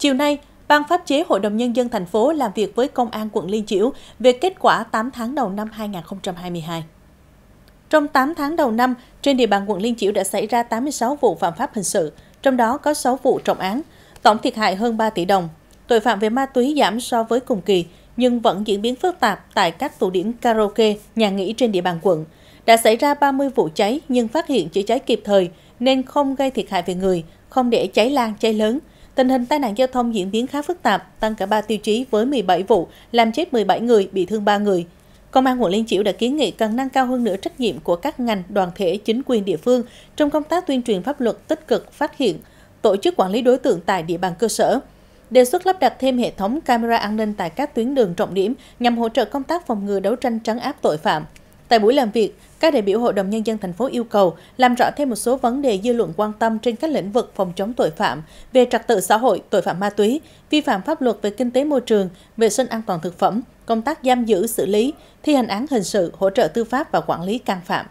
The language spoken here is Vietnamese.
Chiều nay, Ban pháp chế Hội đồng Nhân dân thành phố làm việc với Công an quận Liên Chiểu về kết quả 8 tháng đầu năm 2022. Trong 8 tháng đầu năm, trên địa bàn quận Liên Chiểu đã xảy ra 86 vụ phạm pháp hình sự, trong đó có 6 vụ trọng án, tổng thiệt hại hơn 3 tỷ đồng. Tội phạm về ma túy giảm so với cùng kỳ, nhưng vẫn diễn biến phức tạp tại các tụ điểm karaoke, nhà nghỉ trên địa bàn quận. Đã xảy ra 30 vụ cháy nhưng phát hiện chữa cháy kịp thời nên không gây thiệt hại về người, không để cháy lan cháy lớn – Tình hình tai nạn giao thông diễn biến khá phức tạp, tăng cả 3 tiêu chí với 17 vụ, làm chết 17 người, bị thương 3 người. Công an quận Liên Chiểu đã kiến nghị cần nâng cao hơn nữa trách nhiệm của các ngành, đoàn thể, chính quyền địa phương trong công tác tuyên truyền pháp luật tích cực phát hiện, tổ chức quản lý đối tượng tại địa bàn cơ sở. Đề xuất lắp đặt thêm hệ thống camera an ninh tại các tuyến đường trọng điểm nhằm hỗ trợ công tác phòng ngừa đấu tranh trấn áp tội phạm. Tại buổi làm việc, các đại biểu Hội đồng Nhân dân thành phố yêu cầu làm rõ thêm một số vấn đề dư luận quan tâm trên các lĩnh vực phòng chống tội phạm, về trật tự xã hội, tội phạm ma túy, vi phạm pháp luật về kinh tế môi trường, vệ sinh an toàn thực phẩm, công tác giam giữ xử lý, thi hành án hình sự, hỗ trợ tư pháp và quản lý can phạm.